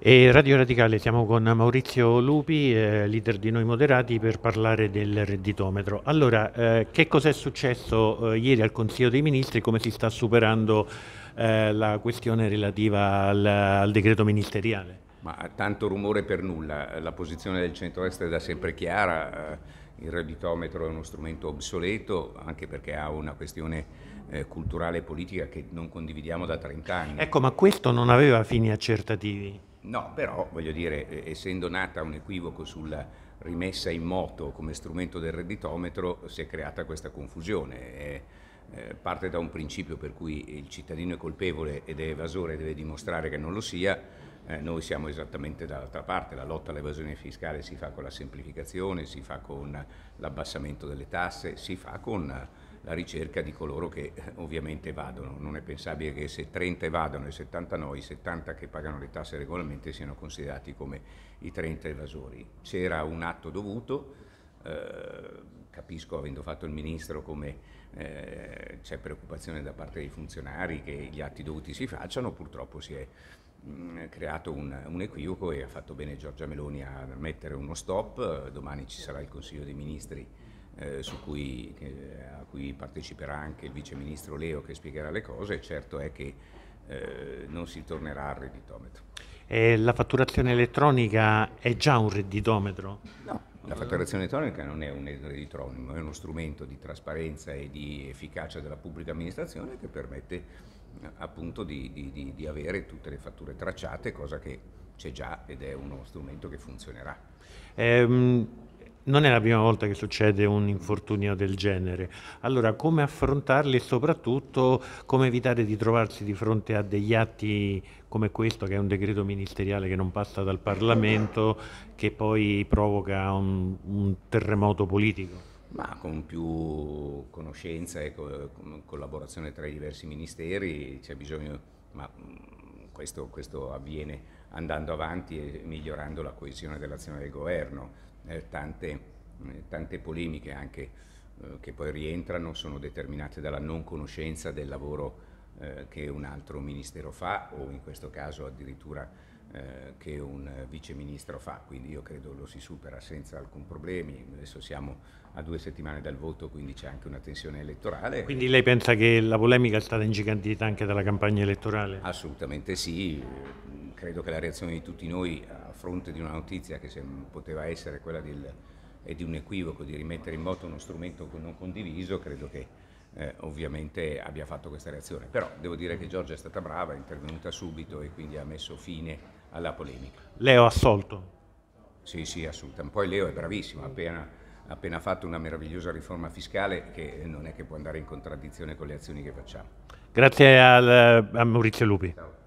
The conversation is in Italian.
E Radio Radicale, siamo con Maurizio Lupi, eh, leader di Noi Moderati, per parlare del redditometro. Allora, eh, che è successo eh, ieri al Consiglio dei Ministri, come si sta superando eh, la questione relativa al, al decreto ministeriale? Ma tanto rumore per nulla, la posizione del centro-est è da sempre chiara, eh, il redditometro è uno strumento obsoleto, anche perché ha una questione eh, culturale e politica che non condividiamo da 30 anni. Ecco, ma questo non aveva fini accertativi? No, però voglio dire, essendo nata un equivoco sulla rimessa in moto come strumento del redditometro, si è creata questa confusione. Eh, parte da un principio per cui il cittadino è colpevole ed è evasore e deve dimostrare che non lo sia, eh, noi siamo esattamente dall'altra parte, la lotta all'evasione fiscale si fa con la semplificazione, si fa con l'abbassamento delle tasse, si fa con la ricerca di coloro che eh, ovviamente vadano. Non è pensabile che se 30 vadano e 70 no, i 70 che pagano le tasse regolarmente siano considerati come i 30 evasori. C'era un atto dovuto, eh, capisco avendo fatto il ministro come eh, c'è preoccupazione da parte dei funzionari che gli atti dovuti si facciano, purtroppo si è mm, creato un, un, equivoco e ha fatto bene Giorgia Meloni a mettere uno stop, domani ci sarà il Consiglio dei Ministri eh, cui, eh, a cui parteciperà anche il vice ministro Leo che spiegherà le cose, certo è che eh, non si tornerà al redditometro. E la fatturazione elettronica è già un redditometro? No, la fatturazione elettronica non è un redditometro, è uno strumento di trasparenza e di efficacia della pubblica amministrazione che permette appunto di, di, di avere tutte le fatture tracciate, cosa che c'è già ed è uno strumento che funzionerà. Ehm, non è la prima volta che succede un infortunio del genere. Allora, come affrontarli e soprattutto come evitare di trovarsi di fronte a degli atti come questo, che è un decreto ministeriale che non passa dal Parlamento, che poi provoca un, un terremoto politico? Ma con più conoscenza e co collaborazione tra i diversi ministeri c'è bisogno, ma mm, questo, questo avviene andando avanti e migliorando la coesione dell'azione del governo. Eh, tante, eh, tante, polemiche anche eh, che poi rientrano sono determinate dalla non conoscenza del lavoro eh, che un altro ministero fa o in questo caso addirittura eh, che un vice ministro fa, quindi io credo lo si supera senza alcun problema. Adesso siamo a due settimane dal voto, quindi c'è anche una tensione elettorale. Quindi lei pensa che la polemica è stata ingigantita anche dalla campagna elettorale? Assolutamente sì, credo che la reazione di tutti noi a fronte di una notizia che poteva essere quella del, e di un equivoco di rimettere in moto uno strumento non condiviso, credo che eh, ovviamente abbia fatto questa reazione. Però devo dire che Giorgia è stata brava, è intervenuta subito e quindi ha messo fine alla polemica. Leo assolto? Sì, sì, assolutamente. Poi Leo è bravissimo, ha appena, appena fatto una meravigliosa riforma fiscale che non è che può andare in contraddizione con le azioni che facciamo. Grazie al, eh, a Maurizio Lupi. Ciao.